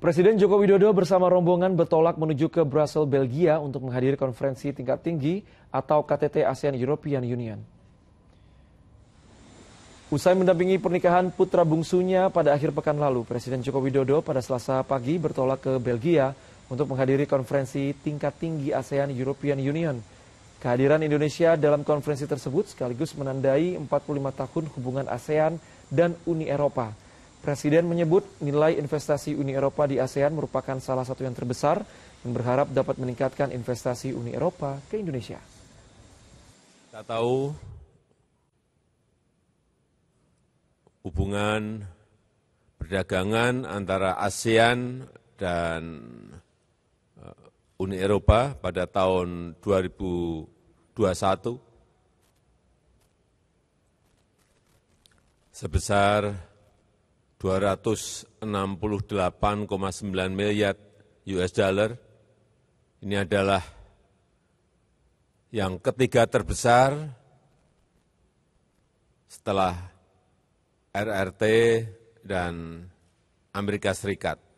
Presiden Joko Widodo bersama rombongan bertolak menuju ke Brussels, Belgia untuk menghadiri konferensi tingkat tinggi atau KTT ASEAN European Union. Usai mendampingi pernikahan putra bungsunya pada akhir pekan lalu, Presiden Joko Widodo pada selasa pagi bertolak ke Belgia untuk menghadiri konferensi tingkat tinggi ASEAN European Union. Kehadiran Indonesia dalam konferensi tersebut sekaligus menandai 45 tahun hubungan ASEAN dan Uni Eropa. Presiden menyebut nilai investasi Uni Eropa di ASEAN merupakan salah satu yang terbesar dan berharap dapat meningkatkan investasi Uni Eropa ke Indonesia. Kita tahu hubungan perdagangan antara ASEAN dan eh, Uni Eropa pada tahun 2021 sebesar 268,9 miliar US dollar. ini adalah yang ketiga terbesar setelah RRT dan Amerika Serikat.